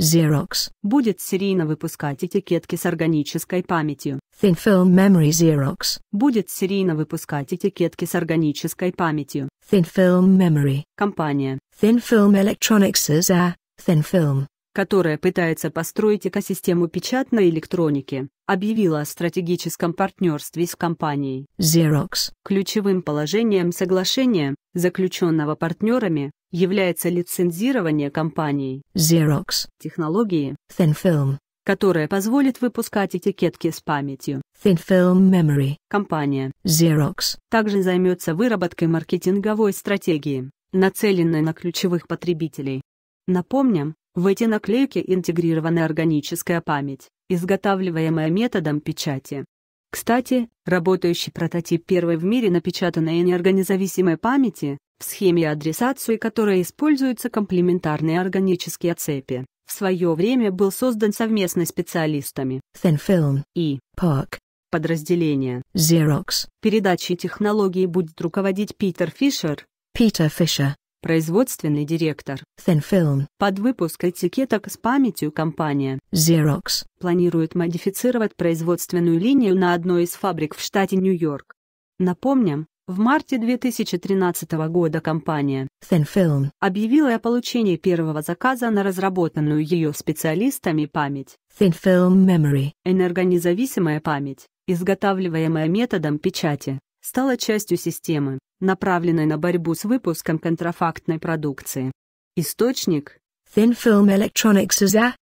Xerox будет серийно выпускать этикетки с органической памятью. Thin Film Memory Xerox будет серийно выпускать этикетки с органической памятью. Thin Film Memory компания Thin Film Electronics Thin Film, которая пытается построить экосистему печатной электроники, объявила о стратегическом партнерстве с компанией Xerox. Ключевым положением соглашения, заключенного партнерами, является лицензирование компанией Xerox технологии ThinFilm, которая позволит выпускать этикетки с памятью. ThinFilm Memory компания Xerox также займется выработкой маркетинговой стратегии, нацеленной на ключевых потребителей. Напомним, в эти наклейки интегрирована органическая память, изготавливаемая методом печати. Кстати, работающий прототип первой в мире напечатанной неорганизависимой памяти в схеме адресации которой используются комплементарные органические цепи, в свое время был создан совместно специалистами Thinfilm и Park подразделения Xerox. Передачи технологии будет руководить Питер Фишер. Питер Фишер. Производственный директор Thinfilm. Под выпуск этикеток с памятью компания Xerox планирует модифицировать производственную линию на одной из фабрик в штате Нью-Йорк. Напомним, в марте 2013 года компания Thinfilm объявила о получении первого заказа на разработанную ее специалистами память Thinfilm Memory. Энергонезависимая память, изготавливаемая методом печати, стала частью системы, направленной на борьбу с выпуском контрафактной продукции. Источник Thinfilm Electronics is